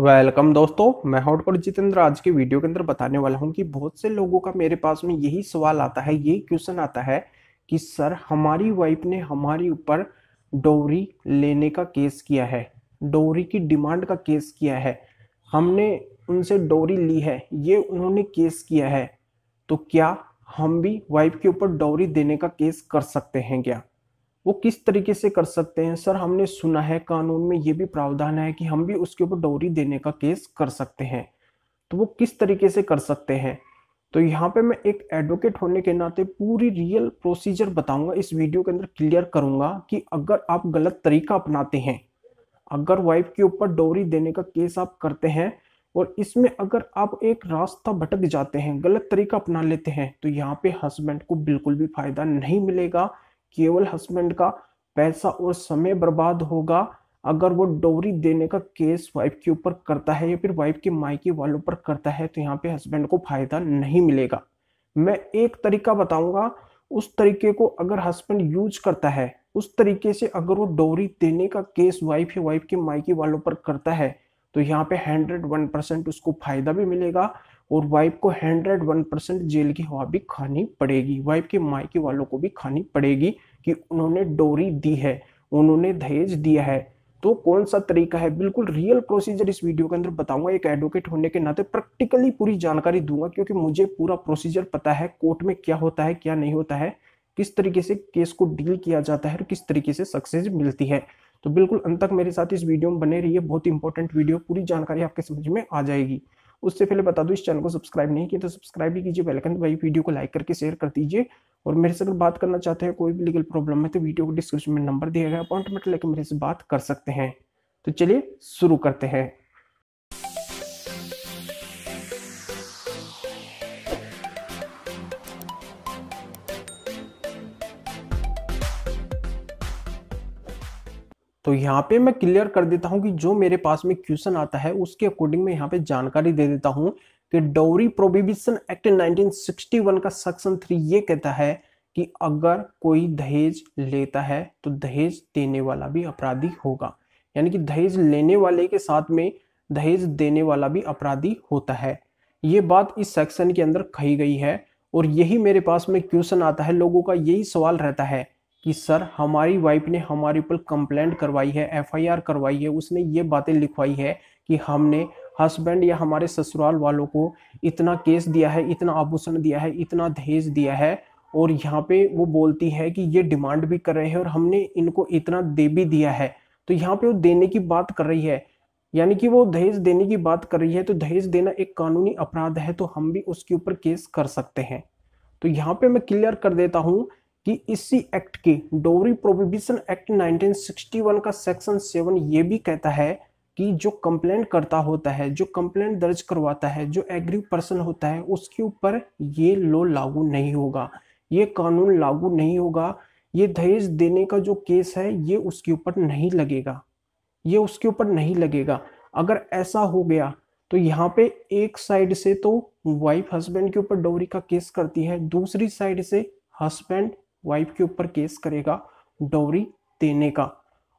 welcome दोस्तों मैं हॉटकोट जितेंद्र आज के वीडियो के अंदर बताने वाला हूं कि बहुत से लोगों का मेरे पास में यही सवाल आता है यही क्वेश्चन आता है कि सर हमारी वाइफ ने हमारे ऊपर डोरी लेने का केस किया है डोरी की डिमांड का केस किया है हमने उनसे डोरी ली है ये उन्होंने केस किया है तो क्या हम भी वाइफ के ऊपर डोरी देने का केस कर सकते हैं क्या वो किस तरीके से कर सकते हैं सर हमने सुना है कानून में ये भी प्रावधान है कि हम भी उसके ऊपर डोरी देने का केस कर सकते हैं तो वो किस तरीके से कर सकते हैं तो यहाँ पे मैं एक एडवोकेट होने के नाते पूरी रियल प्रोसीजर बताऊंगा इस वीडियो के अंदर क्लियर करूंगा कि अगर आप गलत तरीका अपनाते हैं अगर वाइफ के ऊपर डोरी देने का केस आप करते हैं और इसमें अगर आप एक रास्ता भटक जाते हैं गलत तरीका अपना लेते हैं तो यहाँ पे हस्बैंड को बिल्कुल भी फायदा नहीं मिलेगा केवल हस्बैंड का पैसा और समय बर्बाद होगा अगर वो डोरी देने का केस वाइफ के ऊपर करता है या फिर वाइफ के मायके वालों पर करता है तो यहाँ पे हस्बैंड को फायदा नहीं मिलेगा मैं एक तरीका बताऊंगा उस तरीके को अगर हस्बैंड यूज करता है उस तरीके से अगर वो डोरी देने का केस वाइफ या वाइफ के मायके वालों पर करता है तो यहाँ पे हंड्रेड वन परसेंट उसको फायदा भी मिलेगा और वाइफ को हंड्रेड वन परसेंट जेल की हवा भी खानी पड़ेगी वाइफ के मायके वालों को भी खानी पड़ेगी कि उन्होंने डोरी दी है उन्होंने दहेज दिया है तो कौन सा तरीका है बिल्कुल रियल प्रोसीजर इस वीडियो के अंदर बताऊंगा एक एडवोकेट होने के नाते प्रैक्टिकली पूरी जानकारी दूंगा क्योंकि मुझे पूरा प्रोसीजर पता है कोर्ट में क्या होता है क्या नहीं होता है किस तरीके से केस को डील किया जाता है और किस तरीके से सक्सेस मिलती है तो बिल्कुल अंत तक मेरे साथ इस वीडियो में बने रहिए बहुत इंपॉर्टेंट वीडियो पूरी जानकारी आपके समझ में आ जाएगी उससे पहले बता दूँ इस चैनल को सब्सक्राइब नहीं किया तो सब्सक्राइब भी कीजिए बेलकन भाई वीडियो को लाइक करके शेयर कर दीजिए और मेरे से अगर बात करना चाहते हैं कोई भी लीगल प्रॉब्लम है तो वीडियो को डिस्क्रिप्शन में नंबर दिया गया अपॉइंटमेंट लेकर मेरे से बात कर सकते हैं तो चलिए शुरू करते हैं तो यहाँ पे मैं क्लियर कर देता हूँ कि जो मेरे पास में क्वेश्चन आता है उसके अकॉर्डिंग में यहाँ पे जानकारी दे देता हूँ कि डोरी प्रोबिबिशन एक्ट 1961 का सेक्शन थ्री ये कहता है कि अगर कोई दहेज लेता है तो दहेज देने वाला भी अपराधी होगा यानी कि दहेज लेने वाले के साथ में दहेज देने वाला भी अपराधी होता है ये बात इस सेक्शन के अंदर कही गई है और यही मेरे पास में क्वेश्चन आता है लोगों का यही सवाल रहता है कि सर हमारी वाइफ ने हमारे ऊपर कंप्लेंट करवाई है एफआईआर करवाई है उसने ये बातें लिखवाई है कि हमने हस्बैंड या हमारे ससुराल वालों को इतना केस दिया है इतना आभूषण दिया है इतना दहेज दिया है और यहाँ पे वो बोलती है कि ये डिमांड भी कर रहे हैं और हमने इनको इतना दे भी दिया है तो यहाँ पे वो देने की बात कर रही है यानी कि वो दहेज देने की बात कर रही है तो दहेज देना एक कानूनी अपराध है तो हम भी उसके ऊपर केस कर सकते हैं तो यहाँ पे मैं क्लियर कर देता हूँ कि इसी एक्ट की डोवरी प्रोविबिशन एक्ट 1961 का सेक्शन सेवन ये भी कहता है कि जो कंप्लेंट करता होता है जो कंप्लेंट दर्ज करवाता है जो एग्री पर्सन होता है उसके ऊपर ये लॉ लागू नहीं होगा ये कानून लागू नहीं होगा ये दहेज देने का जो केस है ये उसके ऊपर नहीं लगेगा ये उसके ऊपर नहीं लगेगा अगर ऐसा हो गया तो यहाँ पे एक साइड से तो वाइफ हस्बैंड के ऊपर डोरी का केस करती है दूसरी साइड से हस्बैंड वाइफ के ऊपर केस करेगा डोरी देने का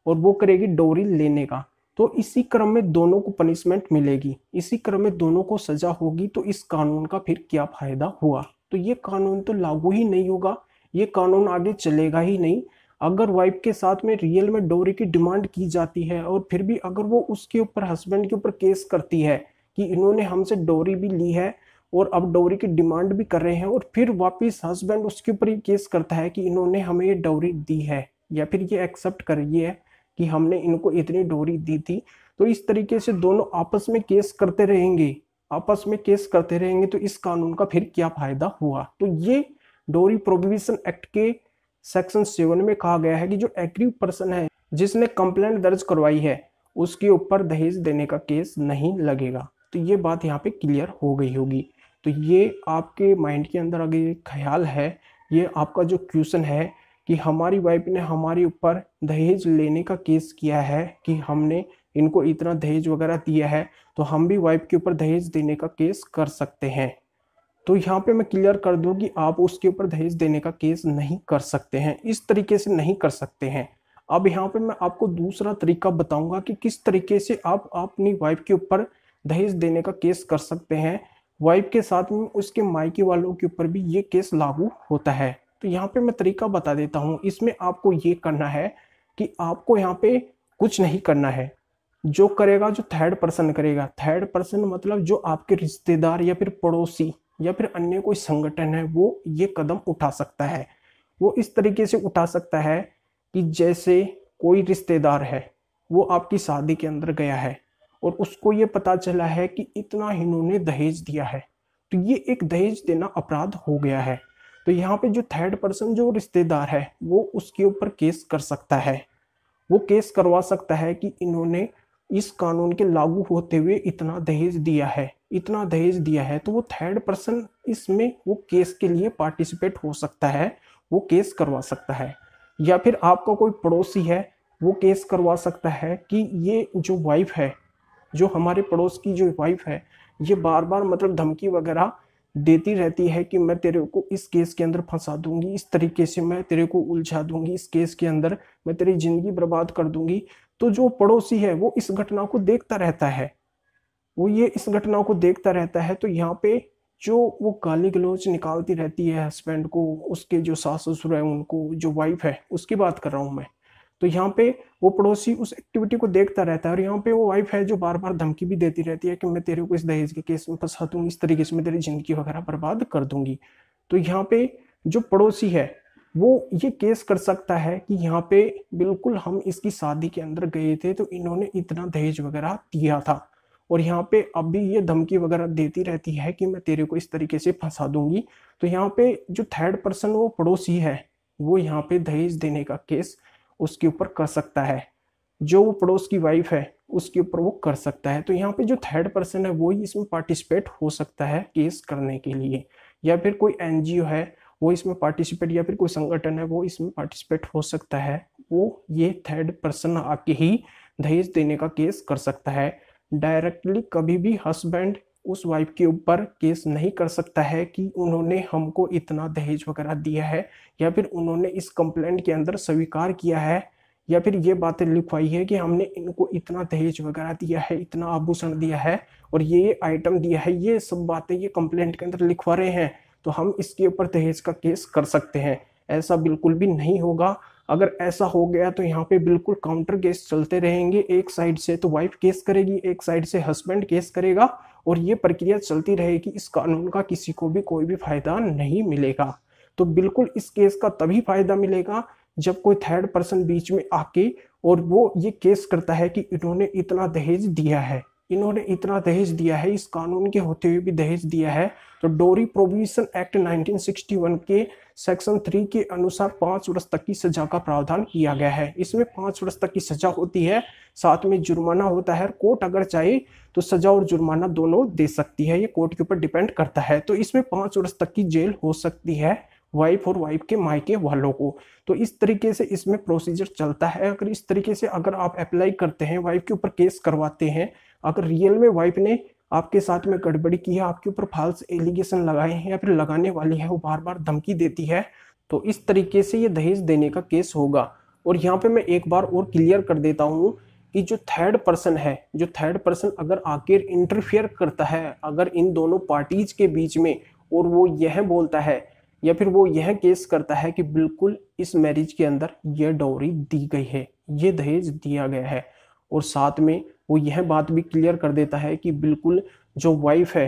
और वो करेगी डोरी लेने का तो इसी क्रम में दोनों को पनिशमेंट मिलेगी इसी क्रम में दोनों को सजा होगी तो इस कानून का फिर क्या फायदा हुआ तो ये कानून तो लागू ही नहीं होगा ये कानून आगे चलेगा ही नहीं अगर वाइफ के साथ में रियल में डोरी की डिमांड की जाती है और फिर भी अगर वो उसके ऊपर हस्बैंड के ऊपर केस करती है कि इन्होंने हमसे डोरी भी ली है और अब डोरी की डिमांड भी कर रहे हैं और फिर वापस हस्बैंड उसके ऊपर ये केस करता है कि इन्होंने हमें ये डोरी दी है या फिर ये एक्सेप्ट कर रही है कि हमने इनको इतनी डोरी दी थी तो इस तरीके से दोनों आपस में केस करते रहेंगे आपस में केस करते रहेंगे तो इस कानून का फिर क्या फायदा हुआ तो ये डोरी प्रोविजन एक्ट के सेक्शन सेवन में कहा गया है कि जो एग्री पर्सन है जिसने कंप्लेंट दर्ज करवाई है उसके ऊपर दहेज देने का केस नहीं लगेगा तो ये बात यहाँ पे क्लियर हो गई होगी तो ये आपके माइंड के अंदर अगर ये ख्याल है ये आपका जो क्वेश्चन है कि हमारी वाइफ ने हमारे ऊपर दहेज लेने का केस किया है कि हमने इनको इतना दहेज वगैरह दिया है तो हम भी वाइफ के ऊपर दहेज देने का केस कर सकते हैं तो यहाँ पे मैं क्लियर कर दूँ कि आप उसके ऊपर दहेज देने का केस नहीं कर सकते हैं इस तरीके से नहीं कर सकते हैं अब यहाँ पे मैं आपको दूसरा तरीका बताऊंगा कि किस तरीके से आप अपनी वाइफ के ऊपर दहेज देने का केस कर सकते हैं वाइफ के साथ में उसके मायके वालों के ऊपर भी ये केस लागू होता है तो यहाँ पे मैं तरीका बता देता हूँ इसमें आपको ये करना है कि आपको यहाँ पे कुछ नहीं करना है जो करेगा जो थर्ड पर्सन करेगा थर्ड पर्सन मतलब जो आपके रिश्तेदार या फिर पड़ोसी या फिर अन्य कोई संगठन है वो ये कदम उठा सकता है वो इस तरीके से उठा सकता है कि जैसे कोई रिश्तेदार है वो आपकी शादी के अंदर गया है और उसको ये पता चला है कि इतना इन्होंने दहेज दिया है तो ये एक दहेज देना अपराध हो गया है तो यहाँ पे जो थर्ड पर्सन जो रिश्तेदार है वो उसके ऊपर केस कर सकता है वो केस करवा सकता है कि इन्होंने इस कानून के लागू होते हुए इतना दहेज दिया है इतना दहेज दिया है तो वो थर्ड पर्सन इसमें वो केस के लिए पार्टिसिपेट हो सकता है वो केस करवा सकता है या फिर आपका कोई पड़ोसी है वो केस करवा सकता है कि ये जो वाइफ है जो हमारे पड़ोस की जो वाइफ है ये बार बार मतलब धमकी वगैरह देती रहती है कि मैं तेरे को इस केस के अंदर फंसा दूंगी इस तरीके से मैं तेरे को उलझा दूंगी इस केस के अंदर मैं तेरी ज़िंदगी बर्बाद कर दूंगी तो जो पड़ोसी है वो इस घटना को देखता रहता है वो ये इस घटना को देखता रहता है तो यहाँ पे जो वो गाली गलोच निकालती रहती है हस्बैंड को उसके जो सास ससुर है उनको जो वाइफ है उसकी बात कर रहा हूँ मैं तो यहाँ पे वो पड़ोसी उस एक्टिविटी को देखता रहता है और यहाँ पे वो वाइफ है जो बार बार धमकी भी देती रहती है कि मैं तेरे को इस दहेज के केस में फंसा दूंगी इस तरीके से मैं तेरी ज़िंदगी वगैरह बर्बाद कर दूंगी तो यहाँ पे जो पड़ोसी है वो ये केस कर सकता है कि यहाँ पे बिल्कुल हम इसकी शादी के अंदर गए थे तो इन्होंने इतना दहेज वगैरह दिया था और यहाँ पे अब भी ये धमकी वगैरह देती रहती है कि मैं तेरे को इस तरीके से फंसा दूंगी तो यहाँ पे जो थर्ड पर्सन वो पड़ोसी है वो यहाँ पे दहेज देने का केस उसके ऊपर कर सकता है जो वो पड़ोस की वाइफ है उसके ऊपर वो कर सकता है तो यहाँ पे जो थर्ड पर्सन है वो ही इसमें पार्टिसिपेट हो सकता है केस करने के लिए या फिर कोई एन है वो इसमें पार्टिसिपेट या फिर कोई संगठन है वो इसमें पार्टिसिपेट हो सकता है वो ये थर्ड पर्सन आके ही दहेज देने का केस कर सकता है डायरेक्टली कभी भी हस्बैंड उस वाइफ के ऊपर केस नहीं कर सकता है कि उन्होंने हमको इतना दहेज वगैरह दिया है या फिर उन्होंने इस कंप्लेंट के अंदर स्वीकार किया है या फिर ये बातें लिखवाई है कि हमने इनको इतना दहेज वगैरह दिया है इतना आभूषण दिया है और ये आइटम दिया है ये सब बातें ये कंप्लेंट के अंदर लिखवा रहे हैं तो हम इसके ऊपर दहेज का केस कर सकते हैं ऐसा बिल्कुल भी नहीं होगा अगर ऐसा हो गया तो यहाँ पे बिल्कुल काउंटर केस चलते रहेंगे एक साइड से तो वाइफ केस करेगी एक साइड से हस्बैंड केस करेगा और ये प्रक्रिया चलती रहेगी इस कानून का किसी को भी कोई भी फायदा नहीं मिलेगा तो बिल्कुल इस केस का तभी फायदा मिलेगा जब कोई थर्ड पर्सन बीच में आके और वो ये केस करता है कि इन्होंने इतना दहेज दिया है इन्होंने इतना दहेज दिया है इस कानून के होते हुए भी दहेज दिया है तो डोरी प्रोविजन एक्ट 1961 के सेक्शन थ्री के अनुसार पाँच वर्ष तक की सजा का प्रावधान किया गया है इसमें पाँच वर्ष तक की सजा होती है साथ में जुर्माना होता है कोर्ट अगर चाहे तो सजा और जुर्माना दोनों दे सकती है ये कोर्ट के ऊपर डिपेंड करता है तो इसमें पाँच वर्ष तक की जेल हो सकती है वाइफ और वाइफ के मायके वालों को तो इस तरीके से इसमें प्रोसीजर चलता है अगर इस तरीके से अगर आप अप्लाई करते हैं वाइफ के ऊपर केस करवाते हैं अगर रियल में वाइफ ने आपके साथ में गड़बड़ी की है आपके ऊपर फाल्स एलिगेशन लगाए हैं या फिर लगाने वाली है वो बार बार धमकी देती है तो इस तरीके से ये दहेज देने का केस होगा और यहाँ पे मैं एक बार और क्लियर कर देता हूँ कि जो थर्ड पर्सन है जो थर्ड पर्सन अगर आखिर इंटरफेयर करता है अगर इन दोनों पार्टीज के बीच में और वो यह बोलता है या फिर वो यह केस करता है कि बिल्कुल इस मैरिज के अंदर यह डोरी दी गई है ये दहेज दिया गया है और साथ में वो यह बात भी क्लियर कर देता है कि बिल्कुल जो वाइफ है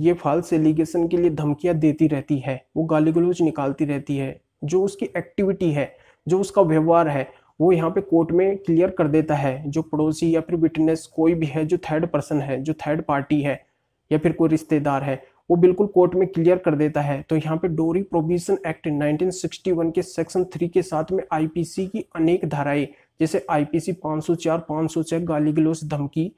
ये फाल्स एलिगेशन के लिए धमकियाँ देती रहती है वो गाली गलोज निकालती रहती है जो उसकी एक्टिविटी है जो उसका व्यवहार है वो यहाँ पे कोर्ट में क्लियर कर देता है जो पड़ोसी या फिर विटनेस कोई भी है जो थर्ड पर्सन है जो थर्ड पार्टी है या फिर कोई रिश्तेदार है वो बिल्कुल कोर्ट में क्लियर कर देता है तो यहाँ पे डोरी प्रोविजन एक्ट 1961 के सेक्शन थ्री के साथ में आईपीसी की अनेक धाराएं जैसे आईपीसी 504, 506 गाली गलोस धमकी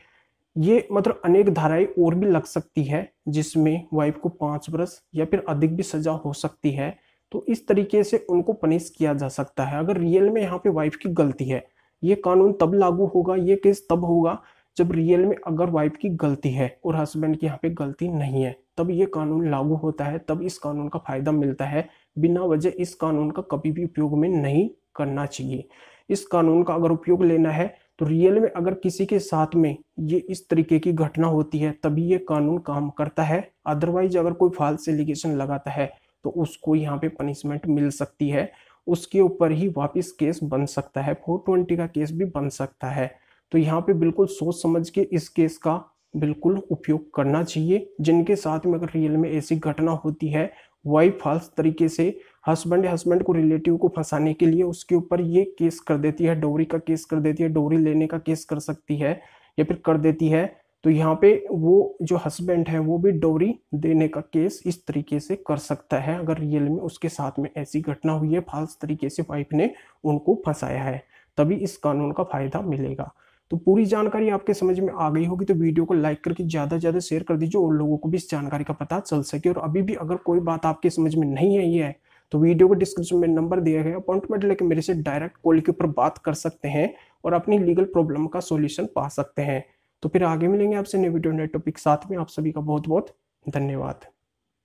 ये मतलब अनेक धाराएं और भी लग सकती है जिसमें वाइफ को पाँच वर्ष या फिर अधिक भी सजा हो सकती है तो इस तरीके से उनको पनिश किया जा सकता है अगर रियल में यहाँ पे वाइफ की गलती है ये कानून तब लागू होगा ये केस तब होगा जब रियल में अगर वाइफ की गलती है और हस्बैंड की यहाँ पे गलती नहीं है तब ये कानून लागू होता है तब इस कानून का फायदा मिलता है बिना वजह इस कानून का कभी भी उपयोग में नहीं करना चाहिए इस कानून का अगर उपयोग लेना है तो रियल में अगर किसी के साथ में ये इस तरीके की घटना होती है तभी ये कानून काम करता है अदरवाइज अगर कोई फाल्स एलिगेशन लगाता है तो उसको यहाँ पे पनिशमेंट मिल सकती है उसके ऊपर ही वापस केस बन सकता है फोर ट्वेंटी का केस भी बन सकता है तो यहाँ पे बिल्कुल सोच समझ के इस केस का बिल्कुल उपयोग करना चाहिए जिनके साथ में अगर रियल में ऐसी घटना होती है वाई फाल्स तरीके से हस्बैंड या हस्बैंड को रिलेटिव को फंसाने के लिए उसके ऊपर ये केस कर देती है डोरी का केस कर देती है डोरी लेने का केस कर सकती है या फिर कर देती है तो यहाँ पे वो जो हस्बैंड है वो भी डोरी देने का केस इस तरीके से कर सकता है अगर रियल में उसके साथ में ऐसी घटना हुई है फाल्स तरीके से वाइफ ने उनको फंसाया है तभी इस कानून का फायदा मिलेगा तो पूरी जानकारी आपके समझ में आ गई होगी तो वीडियो को लाइक करके ज़्यादा से ज़्यादा शेयर कर दीजिए और लोगों को भी इस जानकारी का पता चल सके और अभी भी अगर कोई बात आपके समझ में नहीं आई है तो वीडियो को डिस्क्रिप्शन में नंबर दिया है अपॉइंटमेंट लेके मेरे से डायरेक्ट कॉल के ऊपर बात कर सकते हैं और अपनी लीगल प्रॉब्लम का सोल्यूशन पा सकते हैं तो फिर आगे मिलेंगे आपसे नए वीडियो नए टॉपिक साथ में आप सभी का बहुत बहुत धन्यवाद